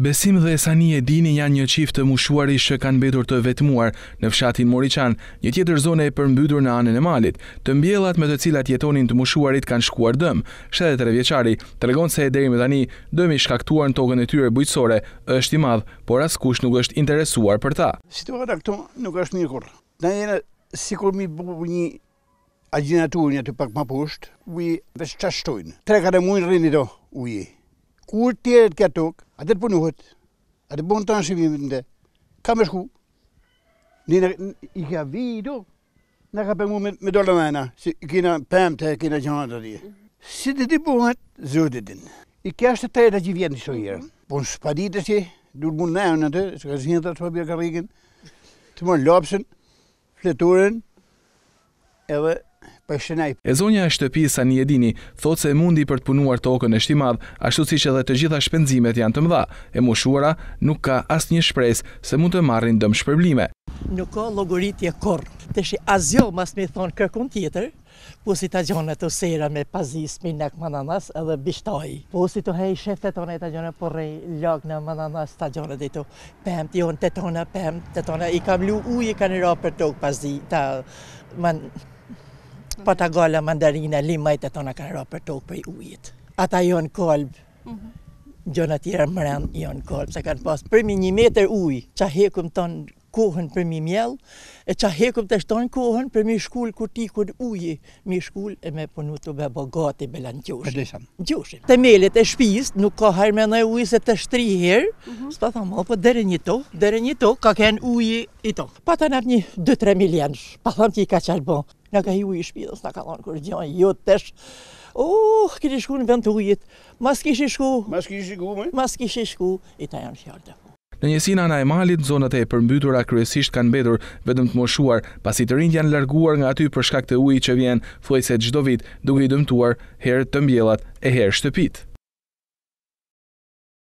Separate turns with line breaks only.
Besim dhe e dini janë një qift të mushuari që kanë mbetur të vetmuar në fshatin Moriçan, një tjetër zone e përmbytur në anën e malit. Të mbjellat me të cilat jetonin të mushuarit kanë shkuar dëm. 63 të tregon se deri më tani dëmi i shkaktuar në tokën e tyre bujqësore është i madh, por askush nuk është interesuar për ta.
Situata këtu nuk është mirë kurrë. njëre, si sikur mi bu një agjinaturë një të pak më poshtë, u i veç qashtojnë. Tre kare mujnë rrini do, u i kur tjerët këtë tokë, atë të punuhet, atë bon të nëshimimit në të, ka me shku, në i ka vidu, në ka përmu me, me dollë mëna, si i kina pëmë të, kina gjanë të dhje. Si të di bëhet, zëtë din. I kështë të tajtë që vjenë në herë, mhm. po në shpaditës që, dur mund në e në të, që ka zhjënë të të pëbja karikën, të mërë lopsën, fleturën, edhe
E zonja e shtëpi sa një edini, thot se mundi për të punuar tokën e shtimad, ashtu si që dhe të gjitha shpenzimet janë të mdha, e moshuara nuk ka as një shpres se mund të marrin dëm shpërblime.
Nuk ka logoritje korë, të shi azjo mas me thonë kërkun tjetër, po si të gjonë të sera me pazis, minak, mananas edhe bishtoj. Po si të hej të tonë e të gjonë, po rej lak në mananas të gjonë dhe të pëm, të jonë të tonë, të tonë, i kam lu i ka nëra për tokë pazit, man, Po ta mandarina, limajt e tona ka ra për tokë për i ujit. Ata jonë kolbë, mhm. gjona tjera mërën jonë kolbë, se kanë pasë përmi një meter uj, që hekum tonë kohën përmi mjellë, e që hekum të shtonë kohën përmi shkullë kur ti ujë, mi shkullë e me punu të be bogati me lanë gjushin. Për lesham? Gjushin. Të melit e shpist, nuk ka harme në uj se të shtri herë, mhm. së pa thamë, po dere një tokë, dere një tokë, ka kënë ujit i tokë. Pa të nërë një 2-3 milion, pa thamë që i ka qalbon. Në ka hiu i shpidës, në ka lanë kërë gjojnë, jo të tesh. Uh, këti shku në vend të ujit, mas kishë shku. Mas kishë shku, me? Mas kishë shku, i ta janë fjarë të
Në njësinë anë e malit, zonët e përmbytura kryesisht kanë bedur, vetëm të moshuar, pasi të rinjë janë larguar nga aty për shkak të ujit që vjenë, fuajse gjdo vit, duke i dëmtuar, herë të mbjelat e herë shtëpitë.